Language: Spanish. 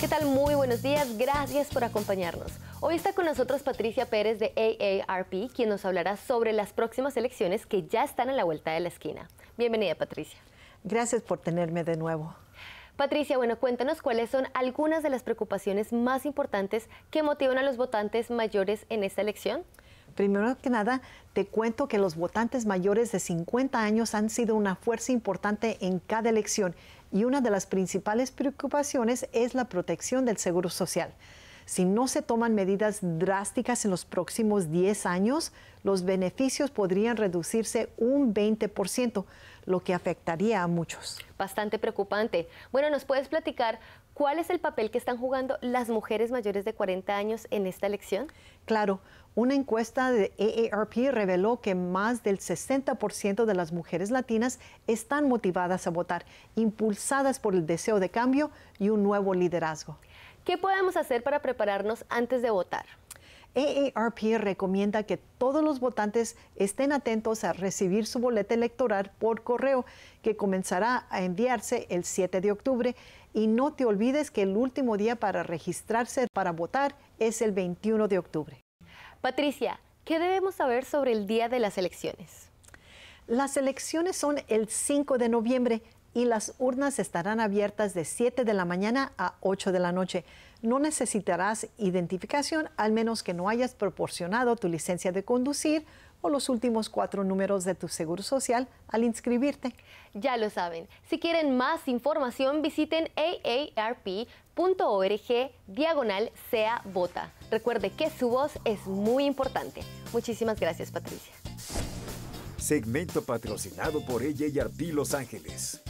¿Qué tal? Muy buenos días, gracias por acompañarnos. Hoy está con nosotros Patricia Pérez de AARP, quien nos hablará sobre las próximas elecciones que ya están a la vuelta de la esquina. Bienvenida, Patricia. Gracias por tenerme de nuevo. Patricia, bueno, cuéntanos cuáles son algunas de las preocupaciones más importantes que motivan a los votantes mayores en esta elección. Primero que nada, te cuento que los votantes mayores de 50 años han sido una fuerza importante en cada elección y una de las principales preocupaciones es la protección del seguro social. Si no se toman medidas drásticas en los próximos 10 años, los beneficios podrían reducirse un 20%, lo que afectaría a muchos. Bastante preocupante. Bueno, ¿nos puedes platicar cuál es el papel que están jugando las mujeres mayores de 40 años en esta elección? Claro, una encuesta de AARP reveló que más del 60% de las mujeres latinas están motivadas a votar, impulsadas por el deseo de cambio y un nuevo liderazgo. ¿Qué podemos hacer para prepararnos antes de votar? AARP e e recomienda que todos los votantes estén atentos a recibir su boleta electoral por correo, que comenzará a enviarse el 7 de octubre. Y no te olvides que el último día para registrarse para votar es el 21 de octubre. Patricia, ¿qué debemos saber sobre el día de las elecciones? Las elecciones son el 5 de noviembre y las urnas estarán abiertas de 7 de la mañana a 8 de la noche. No necesitarás identificación al menos que no hayas proporcionado tu licencia de conducir o los últimos cuatro números de tu seguro social al inscribirte. Ya lo saben. Si quieren más información, visiten aarp.org diagonal sea vota. Recuerde que su voz es muy importante. Muchísimas gracias, Patricia segmento patrocinado por EJRT Los Ángeles.